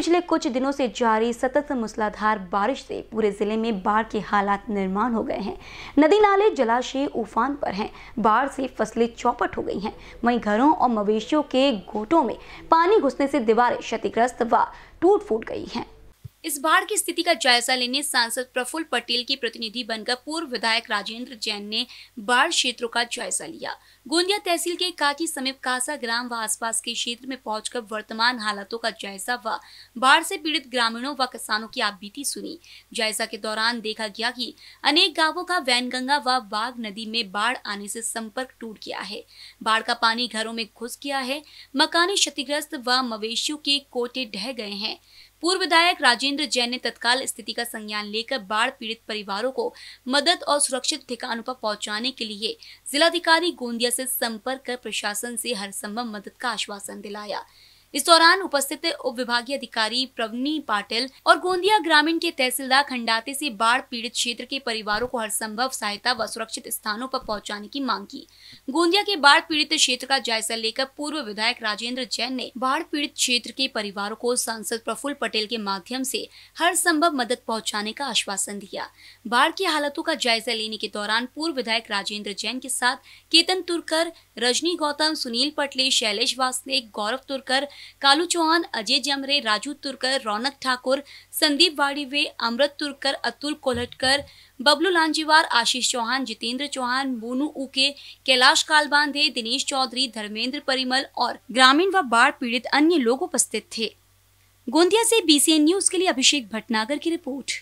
पिछले कुछ दिनों से जारी सतत मूसलाधार बारिश से पूरे जिले में बाढ़ के हालात निर्माण हो गए हैं नदी नाले जलाशय उफान पर हैं बाढ़ से फसलें चौपट हो गई हैं वहीं घरों और मवेशियों के गोटों में पानी घुसने से दीवारें क्षतिग्रस्त व टूट फूट गई हैं इस बाढ़ की स्थिति का जायजा लेने सांसद प्रफुल्ल पटेल की प्रतिनिधि बनकर पूर्व विधायक राजेंद्र जैन ने बाढ़ क्षेत्रों का जायजा लिया गोंदिया तहसील के काकी समीप कासा ग्राम व आसपास के क्षेत्र में पहुंचकर वर्तमान हालातों का जायजा व बाढ़ से पीड़ित ग्रामीणों व किसानों की आपबीती सुनी जायजा के दौरान देखा गया कि अनेक गाँवों का वैनगंगा व बाघ नदी में बाढ़ आने से संपर्क टूट गया है बाढ़ का पानी घरों में घुस गया है मकानी क्षतिग्रस्त व मवेशियों के कोटे ढह गए हैं पूर्व विधायक राजेंद्र जैन ने तत्काल स्थिति का संज्ञान लेकर बाढ़ पीड़ित परिवारों को मदद और सुरक्षित ठिकानों पर पहुंचाने के लिए जिलाधिकारी गोंदिया से संपर्क कर प्रशासन से हर संभव मदद का आश्वासन दिलाया इस दौरान उपस्थित उप विभागीय अधिकारी प्रवनी पाटिल और गोंदिया ग्रामीण के तहसीलदार खंडाते से बाढ़ पीड़ित क्षेत्र के परिवारों को हर संभव सहायता व सुरक्षित स्थानों पर पहुंचाने की मांग की गोंदिया के बाढ़ पीड़ित क्षेत्र का जायजा लेकर पूर्व विधायक राजेंद्र जैन ने बाढ़ पीड़ित क्षेत्र के परिवारों को सांसद प्रफुल्ल पटेल के माध्यम ऐसी हर संभव मदद पहुँचाने का आश्वासन दिया बाढ़ की हालतों का जायजा लेने के दौरान पूर्व विधायक राजेंद्र जैन के साथ केतन तुरकर रजनी गौतम सुनील पटले शैलेश वासनिक गौरव तुरकर कालू चौहान अजय जमरे राजू तुरकर रौनक ठाकुर संदीप वाड़ीवे अमृत तुरकर अतुल कोल्हटकर बबलू लांजीवार आशीष चौहान जितेंद्र चौहान मोनू उके कैलाश कालबांधे दिनेश चौधरी धर्मेंद्र परिमल और ग्रामीण व बाढ़ पीड़ित अन्य लोग उपस्थित थे गोंदिया से बीसीएन न्यूज के लिए अभिषेक भटनागर की रिपोर्ट